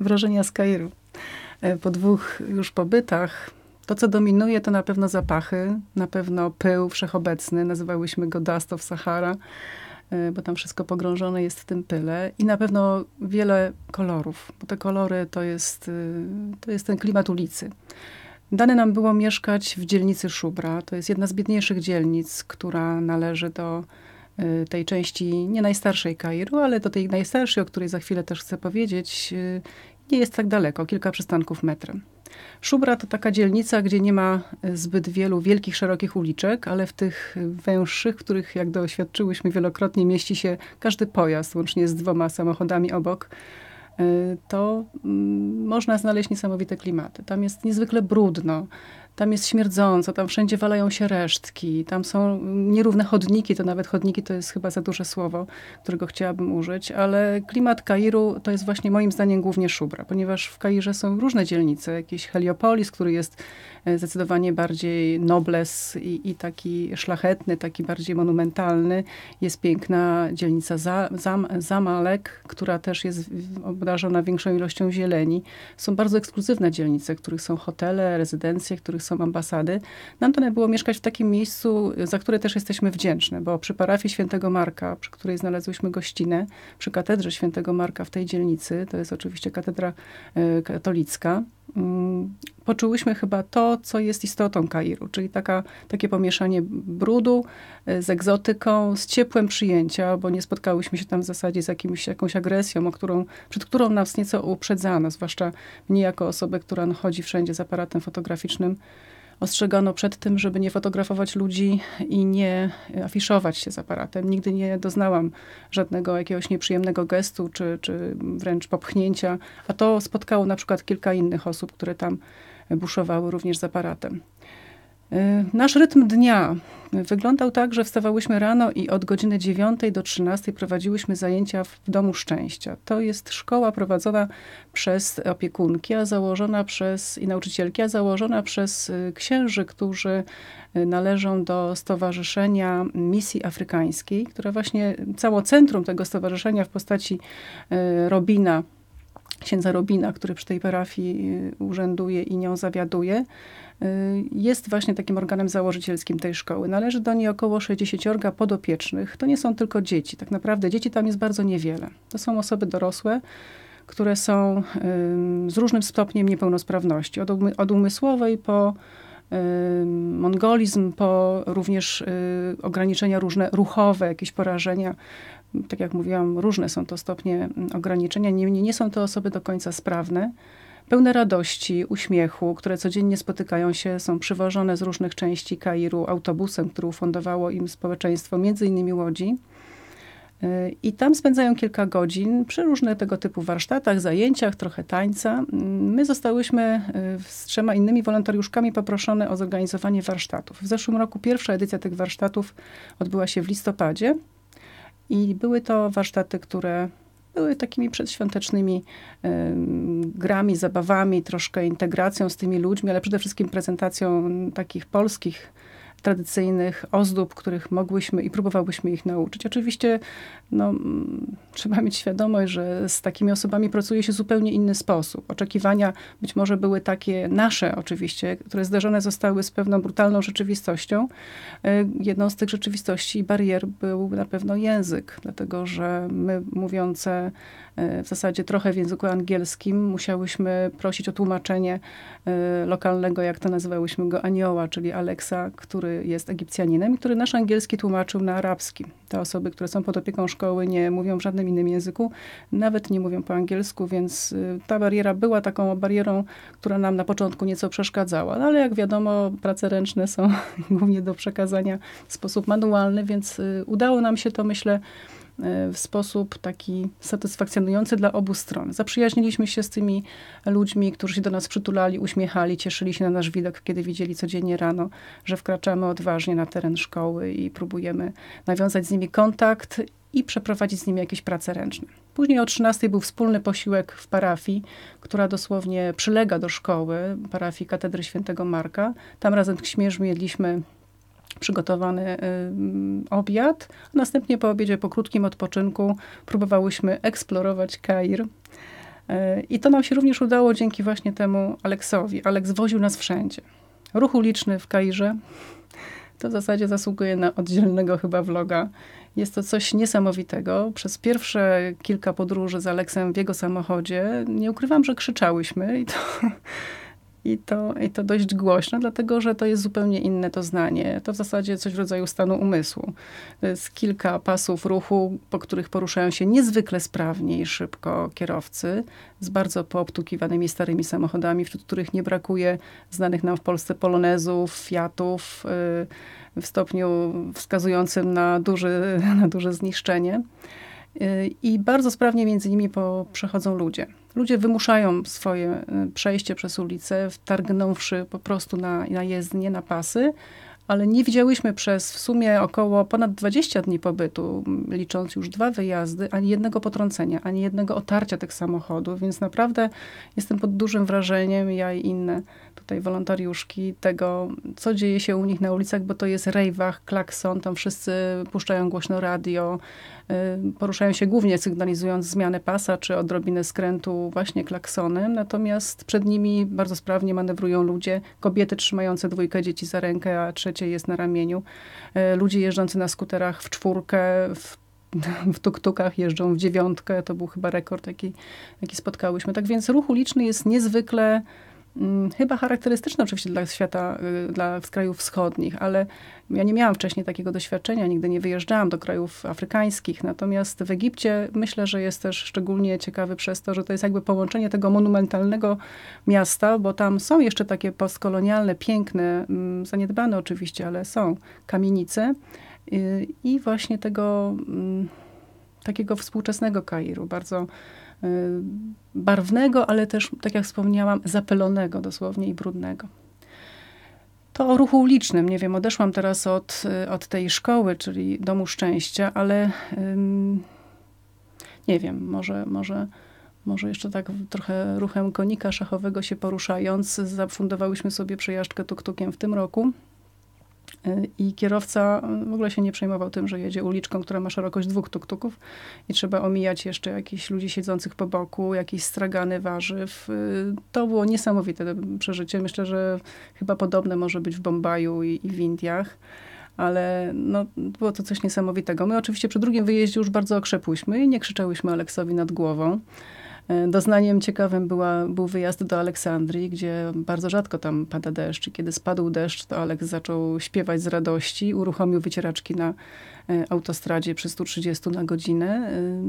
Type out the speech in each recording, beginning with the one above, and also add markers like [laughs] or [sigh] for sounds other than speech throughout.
wrażenia z Kairu. E, po dwóch już pobytach to, co dominuje, to na pewno zapachy, na pewno pył wszechobecny. Nazywałyśmy go Dust of Sahara, e, bo tam wszystko pogrążone jest w tym pyle. I na pewno wiele kolorów, bo te kolory to jest, y, to jest ten klimat ulicy. Dane nam było mieszkać w dzielnicy Szubra. To jest jedna z biedniejszych dzielnic, która należy do Y, tej części nie najstarszej Kairu, ale do tej najstarszej, o której za chwilę też chcę powiedzieć, y, nie jest tak daleko, kilka przystanków metrem. Szubra to taka dzielnica, gdzie nie ma y, zbyt wielu wielkich, szerokich uliczek, ale w tych węższych, których, jak doświadczyłyśmy wielokrotnie, mieści się każdy pojazd, łącznie z dwoma samochodami obok, to mm, można znaleźć niesamowite klimaty. Tam jest niezwykle brudno, tam jest śmierdząco, tam wszędzie walają się resztki, tam są nierówne chodniki, to nawet chodniki to jest chyba za duże słowo, którego chciałabym użyć, ale klimat Kairu to jest właśnie moim zdaniem głównie szubra, ponieważ w Kairze są różne dzielnice, jakiś Heliopolis, który jest e, zdecydowanie bardziej nobles i, i taki szlachetny, taki bardziej monumentalny. Jest piękna dzielnica Zam, Zamalek, która też jest obdarzona większą ilością zieleni. Są bardzo ekskluzywne dzielnice, w których są hotele, rezydencje, w których są ambasady. Nam no dane było mieszkać w takim miejscu, za które też jesteśmy wdzięczne, bo przy parafii Świętego Marka, przy której znalazłyśmy gościnę, przy katedrze Świętego Marka w tej dzielnicy, to jest oczywiście katedra e, katolicka, Mm, poczułyśmy chyba to, co jest istotą Kairu, czyli taka, takie pomieszanie brudu e, z egzotyką, z ciepłem przyjęcia, bo nie spotkałyśmy się tam w zasadzie z jakimś, jakąś agresją, o którą, przed którą nas nieco uprzedzano, zwłaszcza mnie jako osobę, która no, chodzi wszędzie z aparatem fotograficznym ostrzegano przed tym, żeby nie fotografować ludzi i nie e, afiszować się z aparatem. Nigdy nie doznałam żadnego jakiegoś nieprzyjemnego gestu czy, czy wręcz popchnięcia, a to spotkało na przykład kilka innych osób, które tam buszowały również z aparatem. Y, nasz rytm dnia wyglądał tak, że wstawałyśmy rano i od godziny 9 do 13 prowadziłyśmy zajęcia w Domu Szczęścia. To jest szkoła prowadzona przez opiekunki, a założona przez i nauczycielki, a założona przez y, księży, którzy y, należą do Stowarzyszenia Misji Afrykańskiej, które właśnie cało centrum tego stowarzyszenia w postaci Robina, księdza Robina, który przy tej parafii urzęduje i nią zawiaduje, Y, jest właśnie takim organem założycielskim tej szkoły. Należy do niej około 60 podopiecznych. To nie są tylko dzieci. Tak naprawdę dzieci tam jest bardzo niewiele. To są osoby dorosłe, które są z różnym stopniem niepełnosprawności. Od, od umysłowej po mongolizm, po również y, ograniczenia różne ruchowe, jakieś porażenia. Tak jak mówiłam, różne są to stopnie ograniczenia. Niemniej nie są to osoby do końca sprawne pełne radości, uśmiechu, które codziennie spotykają się, są przywożone z różnych części Kairu autobusem, który ufundowało im społeczeństwo, między innymi Łodzi. Y, I tam spędzają kilka godzin przy różnych tego typu warsztatach, zajęciach, trochę tańca. Mm, my zostałyśmy y, z trzema innymi wolontariuszkami poproszone o zorganizowanie warsztatów. W zeszłym roku pierwsza edycja tych warsztatów odbyła się w listopadzie i były to warsztaty, które były takimi przedświątecznymi grami, zabawami, troszkę integracją z tymi ludźmi, ale przede wszystkim prezentacją takich polskich tradycyjnych ozdób, których mogłyśmy i próbowałyśmy ich nauczyć. Oczywiście no, mm, trzeba mieć świadomość, że z takimi osobami pracuje się w zupełnie inny sposób. Oczekiwania być może były takie nasze oczywiście, które zderzone zostały z pewną brutalną rzeczywistością. E, jedną z tych rzeczywistości i barier był na pewno język, dlatego że my mówiące w zasadzie trochę w języku angielskim. Musiałyśmy prosić o tłumaczenie e, lokalnego, jak to nazywałyśmy go, anioła, czyli Aleksa, który jest Egipcjaninem i który nasz angielski tłumaczył na arabski. Te osoby, które są pod opieką szkoły, nie mówią w żadnym innym języku, nawet nie mówią po angielsku, więc e, ta bariera była taką barierą, która nam na początku nieco przeszkadzała. No, ale jak wiadomo, prace ręczne są [laughs] głównie do przekazania w sposób manualny, więc e, udało nam się to, myślę, Y, w sposób taki satysfakcjonujący dla obu stron. Zaprzyjaźniliśmy się z tymi ludźmi, którzy się do nas przytulali, uśmiechali, cieszyli się na nasz widok, kiedy widzieli codziennie rano, że wkraczamy odważnie na teren szkoły i próbujemy nawiązać z nimi kontakt i przeprowadzić z nimi jakieś prace ręczne. Później o 13 był wspólny posiłek w parafii, która dosłownie przylega do szkoły, parafii Katedry Świętego Marka. Tam razem z księżmi jedliśmy przygotowany y, obiad. Następnie po obiedzie, po krótkim odpoczynku, próbowałyśmy eksplorować Kair. Y, I to nam się również udało dzięki właśnie temu Aleksowi. Aleks woził nas wszędzie. Ruch uliczny w Kairze to w zasadzie zasługuje na oddzielnego chyba vloga. Jest to coś niesamowitego. Przez pierwsze kilka podróży z Aleksem w jego samochodzie nie ukrywam, że krzyczałyśmy i to i to, I to dość głośno, dlatego że to jest zupełnie inne to znanie. To w zasadzie coś w rodzaju stanu umysłu. To jest kilka pasów ruchu, po których poruszają się niezwykle sprawnie i szybko kierowcy z bardzo poobtukiwanymi starymi samochodami, wśród których nie brakuje znanych nam w Polsce polonezów, fiatów y, w stopniu wskazującym na, duże [laughs] na duże zniszczenie. I bardzo sprawnie między nimi po, przechodzą ludzie. Ludzie wymuszają swoje y, przejście przez ulicę, wtargnąwszy po prostu na, na jezdnie, na pasy, ale nie widziałyśmy przez w sumie około ponad 20 dni pobytu, mm, licząc już dwa wyjazdy, ani jednego potrącenia, ani jednego otarcia tych samochodów, więc naprawdę jestem pod dużym wrażeniem, ja i inne tutaj wolontariuszki, tego, co dzieje się u nich na ulicach, bo to jest rejwach, klakson, tam wszyscy puszczają głośno radio, Y, poruszają się głównie sygnalizując zmianę pasa czy odrobinę skrętu właśnie klaksonem, natomiast przed nimi bardzo sprawnie manewrują ludzie, kobiety trzymające dwójkę dzieci za rękę, a trzecie jest na ramieniu, y, ludzie jeżdżący na skuterach w czwórkę, w w tuktukach jeżdżą w dziewiątkę. To był chyba rekord, jaki, jaki spotkałyśmy. Tak więc ruch uliczny jest niezwykle Mm, chyba charakterystyczne oczywiście dla świata, y, dla krajów wschodnich, ale ja nie miałam wcześniej takiego doświadczenia, nigdy nie wyjeżdżałam do krajów afrykańskich. Natomiast w Egipcie myślę, że jest też szczególnie ciekawy przez to, że to jest jakby połączenie tego monumentalnego miasta, bo tam są jeszcze takie postkolonialne, piękne, mm, zaniedbane oczywiście, ale są kamienice y, i właśnie tego mm, takiego współczesnego Kairu, bardzo Y, barwnego, ale też, tak jak wspomniałam, zapylonego dosłownie i brudnego. To o ruchu ulicznym. Nie wiem, odeszłam teraz od, y, od tej szkoły, czyli Domu Szczęścia, ale ym, nie wiem, może, może, może jeszcze tak trochę ruchem konika szachowego się poruszając, zafundowałyśmy sobie przejażdżkę tuktukiem w tym roku. I kierowca w ogóle się nie przejmował tym, że jedzie uliczką, która ma szerokość dwóch tuktuków i trzeba omijać jeszcze jakichś ludzi siedzących po boku, jakieś stragany warzyw. To było niesamowite przeżycie. Myślę, że chyba podobne może być w Bombaju i, i w Indiach ale no, było to coś niesamowitego. My oczywiście przy drugim wyjeździe już bardzo okrzepłyśmy i nie krzyczałyśmy Aleksowi nad głową. E, doznaniem ciekawym była, był wyjazd do Aleksandrii, gdzie bardzo rzadko tam pada deszcz. I kiedy spadł deszcz, to Aleks zaczął śpiewać z radości, uruchomił wycieraczki na Y, autostradzie przy 130 na godzinę. Y,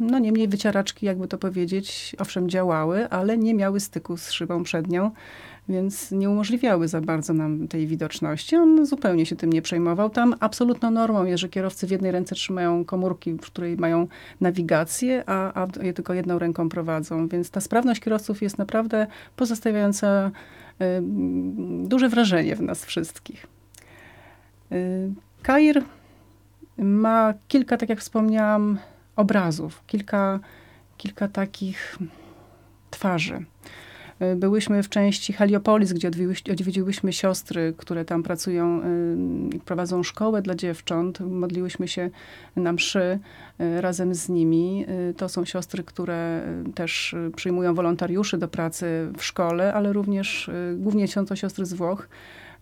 no niemniej wyciaraczki, jakby to powiedzieć, owszem działały, ale nie miały styku z szybą przednią, więc nie umożliwiały za bardzo nam tej widoczności. On zupełnie się tym nie przejmował. Tam absolutną normą jest, że kierowcy w jednej ręce trzymają komórki, w której mają nawigację, a, a tylko jedną ręką prowadzą. Więc ta sprawność kierowców jest naprawdę pozostawiająca y, duże wrażenie w nas wszystkich. Kair ma kilka, tak jak wspomniałam, obrazów, kilka, kilka takich twarzy. Y, byłyśmy w części Heliopolis, gdzie odwiedziłyśmy siostry, które tam pracują y, i prowadzą szkołę dla dziewcząt. Modliłyśmy się na mszy y, razem z nimi. To są siostry, które też przyjmują wolontariuszy do pracy w szkole, ale również głównie są to siostry z Włoch,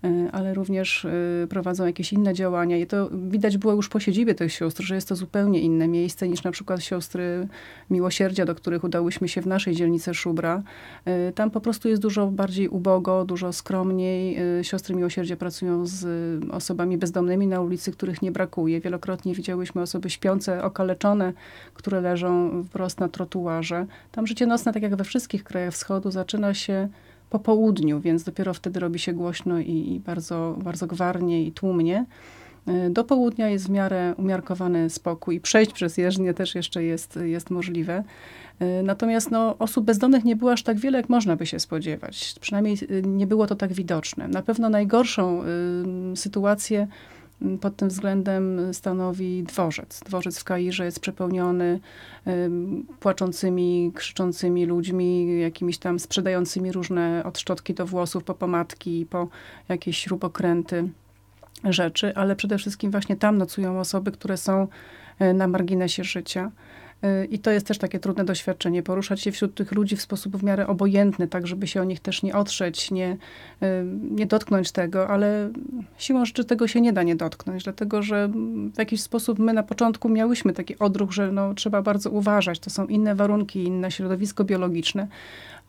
E, ale również e, prowadzą jakieś inne działania. I to widać było już po siedzibie tych siostr, że jest to zupełnie inne miejsce niż na przykład siostry miłosierdzia, do których udałyśmy się w naszej dzielnicy Szubra. E, tam po prostu jest dużo bardziej ubogo, dużo skromniej. Siostry miłosierdzia pracują z osobami bezdomnymi na ulicy, których nie brakuje. Wielokrotnie widziałyśmy osoby śpiące, okaleczone, które leżą wprost na trotuarze. Tam życie nocne, tak jak we wszystkich krajach wschodu, zaczyna się po południu, więc dopiero wtedy robi się głośno i, i bardzo, bardzo gwarnie i tłumnie. E, do południa jest w miarę umiarkowany spokój. Przejść przez jezdnię też jeszcze jest, jest możliwe. E, natomiast no, osób bezdomnych nie było aż tak wiele, jak można by się spodziewać. Przynajmniej e, nie było to tak widoczne. Na pewno najgorszą y, sytuację pod tym względem stanowi dworzec. Dworzec w Kairze jest przepełniony płaczącymi, krzyczącymi ludźmi, jakimiś tam sprzedającymi różne odszczotki do włosów, po pomadki, po jakieś śrubokręty rzeczy, ale przede wszystkim właśnie tam nocują osoby, które są e, na marginesie życia. I to jest też takie trudne doświadczenie, poruszać się wśród tych ludzi w sposób w miarę obojętny, tak żeby się o nich też nie otrzeć, nie, y, nie dotknąć tego, ale siłą rzeczy tego się nie da nie dotknąć, dlatego że w jakiś sposób my na początku miałyśmy taki odruch, że no, trzeba bardzo uważać, to są inne warunki, inne środowisko biologiczne,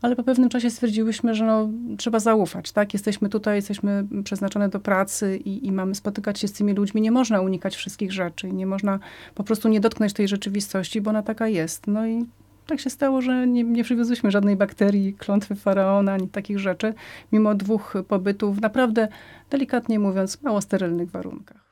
ale po pewnym czasie stwierdziłyśmy, że no, trzeba zaufać, tak? Jesteśmy tutaj, jesteśmy przeznaczone do pracy i, i mamy spotykać się z tymi ludźmi. Nie można unikać wszystkich rzeczy, nie można po prostu nie dotknąć tej rzeczywistości, bo ona taka jest. No i tak się stało, że nie, nie przywiozłyśmy żadnej bakterii, klątwy faraona, ani takich rzeczy, mimo dwóch pobytów naprawdę, delikatnie mówiąc, mało sterylnych warunkach.